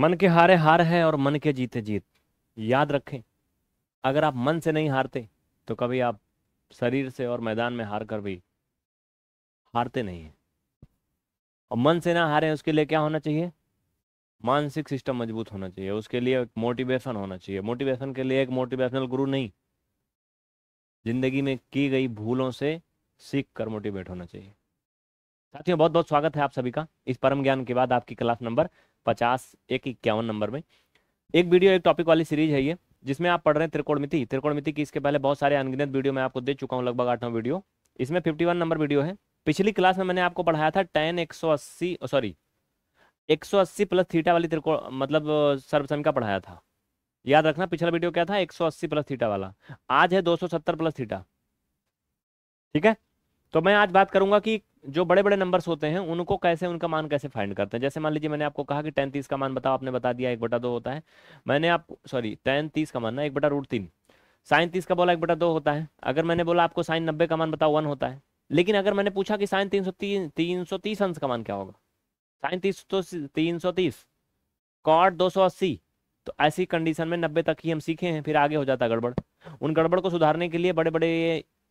मन के हारे हार है और मन के जीते जीत याद रखें अगर आप मन से नहीं हारते तो कभी आप शरीर से और मैदान में हार कर भी हारते नहीं हैं और मन से ना हारें उसके लिए क्या होना चाहिए मानसिक सिस्टम मजबूत होना चाहिए उसके लिए एक मोटिवेशन होना चाहिए मोटिवेशन के लिए एक मोटिवेशनल गुरु नहीं जिंदगी में की गई भूलों से सीख कर मोटिवेट होना चाहिए साथियों बहुत बहुत स्वागत है आप सभी का इस परम ज्ञान के बाद आपकी क्लास नंबर पचास एक इक्यावन नंबर में एक वीडियो एक टॉपिक वाली सीरीज है ये जिसमें आप पढ़ रहे हैं त्रिकोणमिति त्रिकोणमिति की इसके पहले बहुत सारे अनगिनत वीडियो मैं आपको दे चुका हूँ लगभग आठ नौ वीडियो इसमें फिफ्टी वन नंबर वीडियो है पिछली क्लास में मैंने आपको पढ़ाया था टेन एक सौ अस्सी सॉरी एक सौ अस्सी प्लस थीटा वाली त्रिकोण मतलब सर्वसंख्या का पढ़ाया था याद रखना पिछला वीडियो क्या था एक सौ अस्सी प्लस थीटा वाला आज है दो सौ सत्तर प्लस थीटा ठीक है तो मैं आज बात करूंगा कि जो बड़े बड़े नंबर्स होते हैं उनको कैसे उनका मान कैसे फाइंड करते हैं जैसे मान लीजिए मैंने आपको कहा कि टेन तीस का मान बताओ आपने बता दिया एक बटा दो होता है मैंने आप सॉरी टेन तीस का मान ना एक बटा रूट तीन साइन तीस का बोला एक बटा दो होता है अगर मैंने बोला आपको साइन नब्बे का मान बताओ वन होता है लेकिन अगर मैंने पूछा कि साइन तीन सौ तीन सौ तीस अंश का मान क्या होगा साइन तीस तो तीन सौ तीस कॉट दो सौ अस्सी तो ऐसी कंडीशन में नब्बे तक ही हम सीखे हैं फिर आगे हो जाता गड़बड़ उन गड़बड़ को सुधारने के लिए बड़े बड़े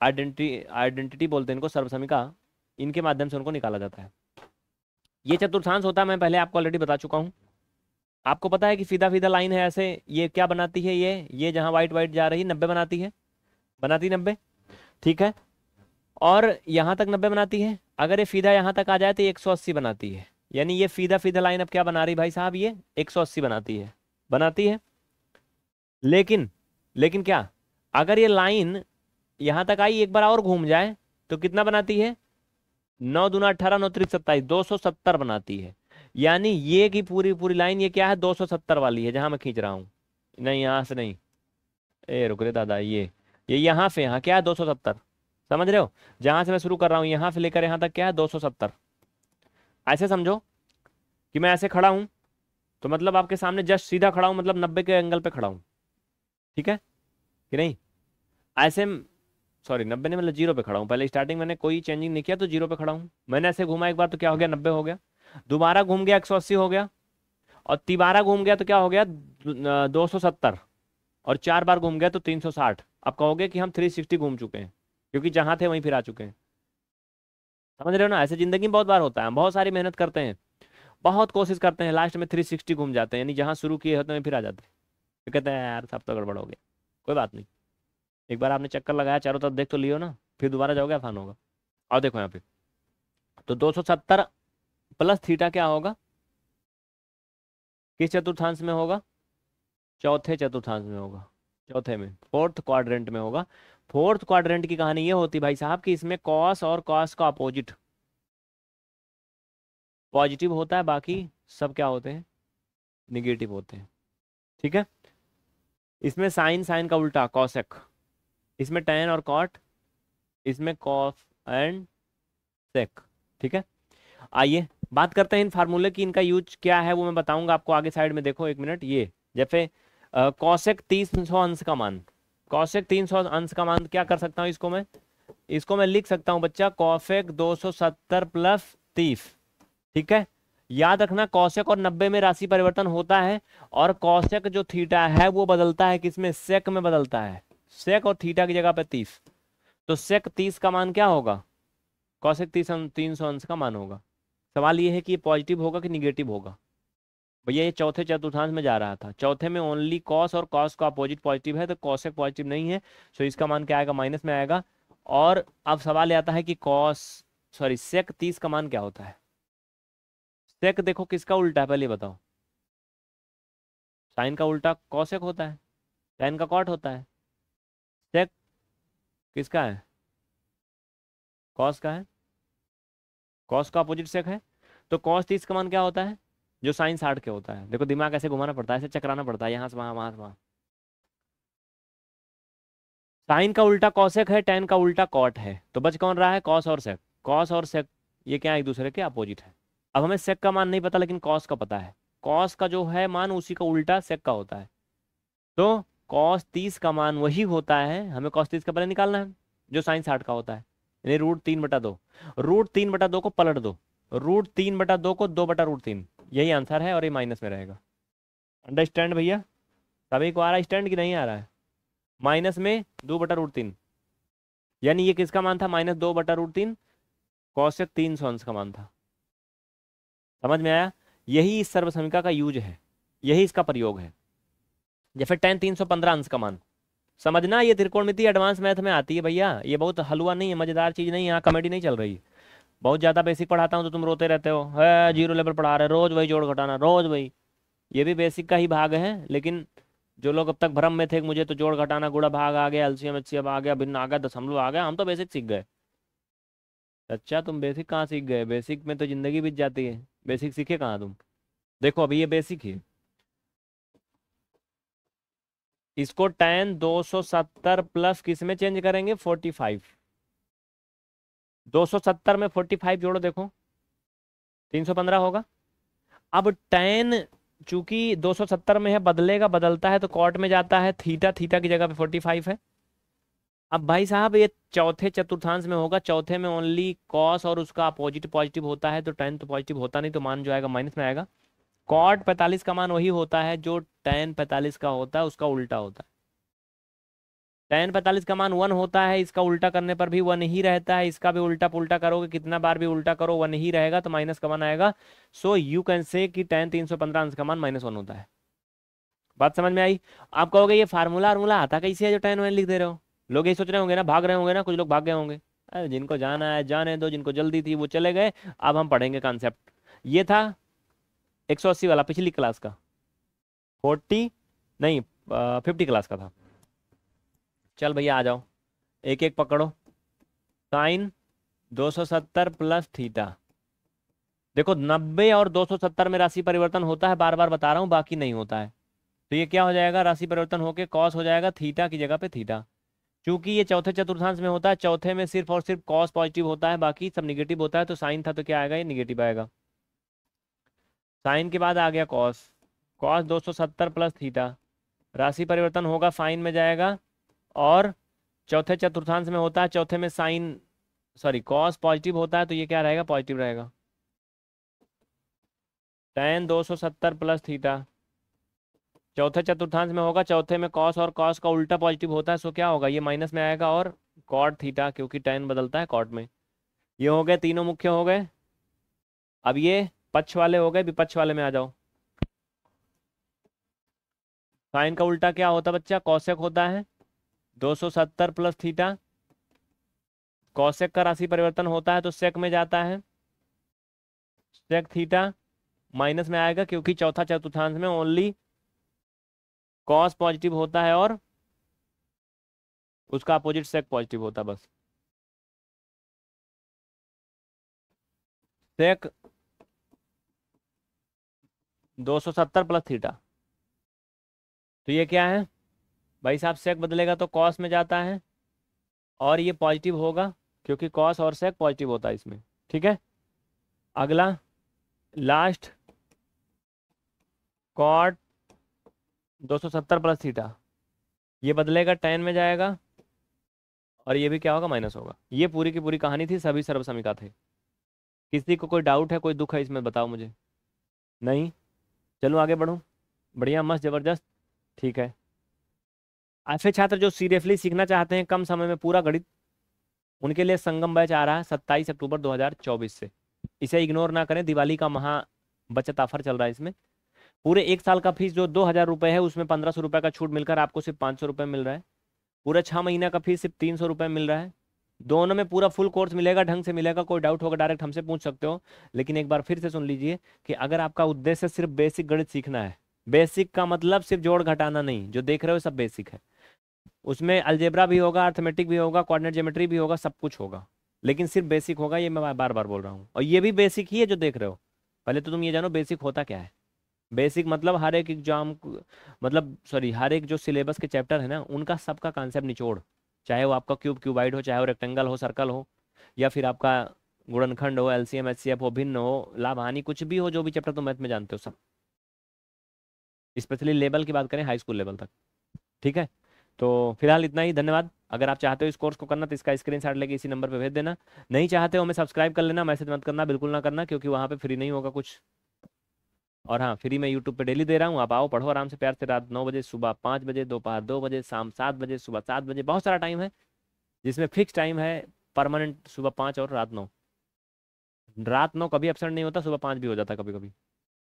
आइडेंटिटी आइडेंटिटी बोलते हैं इनको सर्वसमिका इनके माध्यम से उनको निकाला जाता है ये चतुर्थांश होता है मैं पहले आपको ऑलरेडी बता चुका हूँ आपको पता है कि फीदा फीदा लाइन है ऐसे ये क्या बनाती है ये ये जहाँ वाइट वाइट जा रही नब्बे बनाती है बनाती नब्बे ठीक है और यहाँ तक नब्बे बनाती है अगर ये फीदा यहाँ तक आ जाए तो एक सौ अस्सी बनाती है यानी ये फीदा फीदा लाइन अब क्या बना रही भाई साहब ये एक सौ अस्सी बनाती है बनाती है लेकिन लेकिन क्या अगर ये लाइन यहां तक आई एक बार और घूम जाए तो कितना बनाती है नौ दुना अठारह नौ त्रिक सत्ताईस दो सौ सत्तर बनाती है यानी ये की पूरी पूरी लाइन ये क्या है दो सौ सत्तर वाली है जहां मैं खींच रहा हूं नहीं यहां से नहीं ए रुक रे दादा ये ये यहां से यहां क्या है दो सौ सत्तर समझ रहे हो जहां से मैं शुरू कर रहा हूं यहां से लेकर यहां तक क्या है दो सौ सत्तर ऐसे समझो कि मैं ऐसे खड़ा हूं तो मतलब आपके सामने जस्ट सीधा खड़ा हूं मतलब नब्बे के एंगल पे खड़ा हूं ठीक है कि नहीं ऐसे सॉरी नब्बे नहीं मतलब जीरो पे खड़ा हूँ पहले स्टार्टिंग मैंने कोई चेंजिंग नहीं किया तो जीरो पे खड़ा हूँ मैंने ऐसे घूमा एक बार तो क्या हो गया नब्बे हो गया दोबारा घूम गया एक सौ अस्सी हो गया और तिबारा घूम गया तो क्या हो गया दो सौ सत्तर और चार बार घूम गया तो तीन सौ साठ अब कहोगे कि हम थ्री सिक्सटी घूम चुके हैं क्योंकि जहाँ थे वहीं फिर आ चुके हैं समझ रहे हो ना ऐसे ज़िंदगी में बहुत बार होता है हम बहुत सारी मेहनत करते हैं बहुत कोशिश करते हैं लास्ट में थ्री सिक्सटी घूम जाते हैं यानी जहाँ शुरू किए होते हैं फिर आ जाते हैं तो कहते हैं यार सब तो गड़बड़ हो गया कोई बात नहीं एक बार आपने चक्कर लगाया चारों तरफ देख तो लियो ना फिर दोबारा जाओगे आसान होगा और देखो यहाँ पे तो 270 प्लस थीटा क्या होगा किस चतुर्थांश में होगा चौथे चतुर्थांश में होगा चौथे में फोर्थ क्वाड्रेंट में होगा फोर्थ क्वाड्रेंट की कहानी ये होती भाई साहब कि इसमें कॉस और कॉस का अपोजिट पॉजिटिव होता है बाकी सब क्या होते हैं निगेटिव होते हैं ठीक है इसमें साइन साइन का उल्टा कॉसेक इसमें टेन और कॉट इसमें कॉफ एंड सेक ठीक है आइए बात करते हैं इन फार्मूले की इनका यूज क्या है वो मैं बताऊंगा आपको आगे साइड में देखो एक मिनट ये जैसे कौशिक तीन सौ अंश का मान कौशिक तीन सौ अंश का मान क्या कर सकता हूँ इसको मैं इसको मैं लिख सकता हूँ बच्चा कौशिक दो सौ सत्तर प्लस तीस ठीक है याद रखना कौशिक और नब्बे में राशि परिवर्तन होता है और कौशिक जो थीटा है वो बदलता है किसमें सेक में बदलता है सेक और थीटा की जगह पे तीस तो सेक तीस का मान क्या होगा कौशिक तीस तीन सौ अंश का मान होगा सवाल ये है कि ये पॉजिटिव होगा कि निगेटिव होगा भैया ये चौथे चतुर्थांश में जा रहा था चौथे में ओनली कॉस और कॉस का अपोजिट पॉजिटिव है तो कॉशेक पॉजिटिव नहीं है सो इसका मान क्या आएगा माइनस में आएगा और अब सवाल आता है कि कॉस सॉरी सेक तीस का मान क्या होता है सेक देखो किसका उल्टा है पहले बताओ साइन का उल्टा कॉशेक होता है साइन का कॉट होता है चेक किसका है कॉस का है कॉस का अपोजिट सेक है तो कॉस तीस का मान क्या होता है जो साइन साठ के होता है देखो दिमाग ऐसे घुमाना पड़ता है ऐसे चकराना पड़ता है यहां से वहां वहां से वहां साइन का उल्टा कॉसेक है टेन का उल्टा कॉट है तो बच कौन रहा है कॉस और सेक कॉस और सेक ये क्या एक दूसरे के अपोजिट है अब हमें सेक का मान नहीं पता लेकिन कॉस का पता है कॉस का जो है मान उसी का उल्टा सेक का होता है तो कॉस तीस का मान वही होता है हमें कॉस तीस का पहले निकालना है जो साइन साठ का होता है यानी रूट तीन बटा दो रूट तीन बटा दो को पलट दो रूट तीन बटा दो को दो बटा रूट तीन यही आंसर है और ये माइनस में रहेगा अंडरस्टैंड भैया सभी को आ रहा है स्टैंड कि नहीं आ रहा है माइनस में दो बटा रूट तीन यानी ये किसका मान था माइनस दो बटा रूट तीन कौशक तीन सौ अंश का मान था समझ में आया यही इस सर्वसमिका का यूज है यही इसका प्रयोग है या फिर टेन तीन सौ पंद्रह अंश का मान समझना ये त्रिकोणमिति एडवांस मैथ में आती है भैया ये बहुत हलवा नहीं है मजेदार चीज़ नहीं यहाँ कमेडी नहीं चल रही बहुत ज़्यादा बेसिक पढ़ाता हूँ तो तुम रोते रहते हो है जीरो लेवल पढ़ा रहे रोज़ वही जोड़ घटाना रोज़ वही ये भी बेसिक का ही भाग है लेकिन जो लोग अब तक भ्रम में थे मुझे तो जोड़ घटाना गुड़ा भाग आ गया एलसीएम एचसीएम आ गया भिन्न आ गया दशमलव आ गया हम तो बेसिक सीख गए अच्छा तुम बेसिक कहाँ सीख गए बेसिक में तो ज़िंदगी बीत जाती है बेसिक सीखे कहाँ तुम देखो अभी ये बेसिक ही इसको tan 270 प्लस किस में चेंज करेंगे 45 270 में 45 जोड़ो देखो 315 होगा अब टेन चूंकि 270 में है बदलेगा बदलता है तो कॉट में जाता है थीटा थीटा की जगह पे 45 है अब भाई साहब ये चौथे चतुर्थांश में होगा चौथे में ओनली कॉस और उसका अपोजिट पॉजिटिव होता है तो टेन तो पॉजिटिव होता नहीं तो मान जो आएगा माइनस में आएगा कॉट पैतालीस का मान वही होता है जो टेन पैतालीस का होता है उसका उल्टा होता है टेन पैतालीस का मान वन होता है इसका उल्टा करने पर भी वन ही रहता है इसका भी उल्टा पुल्टा करोगे कितना बार भी उल्टा करो वन ही रहेगा तो माइनस का मान आएगा सो यू कैन से कि टेन तीन सौ पंद्रह अंश का मान माइनस वन होता है बात समझ में आई आप कहोगे ये फार्मूला वार्मूला आता कैसे है जो टेन वन लिख दे रहे हो लोग यही सोच रहे होंगे ना भाग रहे होंगे ना कुछ लोग भाग गए होंगे अरे जिनको जाना है जाने दो जिनको जल्दी थी वो चले गए अब हम पढ़ेंगे कॉन्सेप्ट ये था एक वाला पिछली क्लास का फोर्टी नहीं फिफ्टी क्लास का था चल भैया आ जाओ एक एक पकड़ो साइन 270 प्लस थीटा देखो 90 और 270 में राशि परिवर्तन होता है बार बार बता रहा हूँ बाकी नहीं होता है तो ये क्या हो जाएगा राशि परिवर्तन होके कॉस हो जाएगा थीटा की जगह पे थीटा क्योंकि ये चौथे चतुर्थांश में होता है चौथे में सिर्फ और सिर्फ कॉस पॉजिटिव होता है बाकी सब निगेटिव होता है तो साइन था तो क्या आएगा ये निगेटिव आएगा साइन के बाद आ गया कॉस कॉस 270 प्लस थीटा राशि परिवर्तन होगा साइन में जाएगा और चौथे चतुर्थांश में होता है चौथे में साइन सॉरी कॉस पॉजिटिव होता है तो ये क्या रहेगा पॉजिटिव रहेगा टेन 270 प्लस थीटा चौथे चतुर्थांश में होगा चौथे में कॉस और कॉस का उल्टा पॉजिटिव होता है सो क्या होगा ये माइनस में आएगा और कॉट थीटा क्योंकि टेन बदलता है कॉट में ये हो गए तीनों मुख्य हो गए अब ये पक्ष वाले हो गए विपक्ष वाले में आ जाओ साइन का उल्टा क्या होता बच्चा कौशक होता है 270 प्लस थीटा कौशक का राशि परिवर्तन होता है तो सेक में जाता है सेक थीटा माइनस में आएगा क्योंकि चौथा चतुर्थांश में ओनली कॉस पॉजिटिव होता है और उसका अपोजिट सेक पॉजिटिव होता बस सेक 270 प्लस थीटा तो ये क्या है भाई साहब सेक बदलेगा तो कॉस में जाता है और ये पॉजिटिव होगा क्योंकि कॉस और सेक पॉजिटिव होता है इसमें ठीक है अगला लास्ट कॉट 270 प्लस थीटा ये बदलेगा टेन में जाएगा और ये भी क्या होगा माइनस होगा ये पूरी की पूरी कहानी थी सभी सर्वसमिका थे किसी को कोई डाउट है कोई दुख है इसमें बताओ मुझे नहीं चलो आगे बढ़ो बढ़िया मस्त ज़बरदस्त ठीक है ऐसे छात्र जो सीरियसली सीखना चाहते हैं कम समय में पूरा गणित उनके लिए संगम बैच आ रहा है सत्ताईस अक्टूबर 2024 से इसे इग्नोर ना करें दिवाली का महा बचत ऑफर चल रहा है इसमें पूरे एक साल का फीस जो दो हज़ार रुपये है उसमें पंद्रह सौ रुपये का छूट मिलकर आपको सिर्फ पाँच सौ रुपये मिल रहा है पूरे छह महीना का फीस सिर्फ तीन सौ रुपये मिल रहा है दोनों में पूरा फुल कोर्स मिलेगा ढंग से मिलेगा कोई डाउट होगा डायरेक्ट हमसे पूछ सकते हो लेकिन एक बार फिर से सुन लीजिए कि अगर आपका उद्देश्य सिर्फ बेसिक गणित सीखना है बेसिक का मतलब सिर्फ जोड़ घटाना नहीं जो देख रहे हो सब बेसिक है उसमें अल्जेब्रा भी होगा अर्थमेटिक भी होगा कॉर्डिनेट जोमेट्री भी होगा सब कुछ होगा लेकिन सिर्फ बेसिक होगा ये मैं बार बार बोल रहा हूँ और ये भी बेसिक ही है जो देख रहे हो पहले तो तुम ये जानो बेसिक होता क्या है बेसिक मतलब हर एक एग्जाम मतलब सॉरी हर एक जो सिलेबस के चैप्टर है ना उनका सबका कॉन्सेप्ट निचोड़ चाहे वो आपका क्यूब क्यूबाइड हो चाहे वो रेक्टेंगल हो सर्कल हो या फिर आपका गुणनखंड हो L C M H C F हो भिन्न हो लाभ हानि कुछ भी हो जो भी चैप्टर तुम मैथ में जानते हो सब स्पेशली लेवल की बात करें हाई स्कूल लेवल तक ठीक है तो फिलहाल इतना ही धन्यवाद अगर आप चाहते हो इस कोर्स को करना तो इसका स्क्रीन शॉट लेके इसी नंबर पे भेज देना नहीं चाहते हो हमें सब्सक्राइब कर लेना मैसेज मत करना बिल्कुल ना करना क्योंकि वहाँ पे फ्री नहीं होगा कुछ और हाँ फ्री मैं यूट्यूब पे डेली दे रहा हूँ आप आओ पढ़ो आराम से प्यार से रात नौ बजे सुबह पाँच बजे दोपहर दो बजे शाम सात बजे सुबह सात बजे बहुत सारा टाइम है जिसमें फिक्स टाइम है परमानेंट सुबह पाँच और रात नौ रात नौ कभी एबसेंट नहीं होता सुबह पाँच भी हो जाता कभी कभी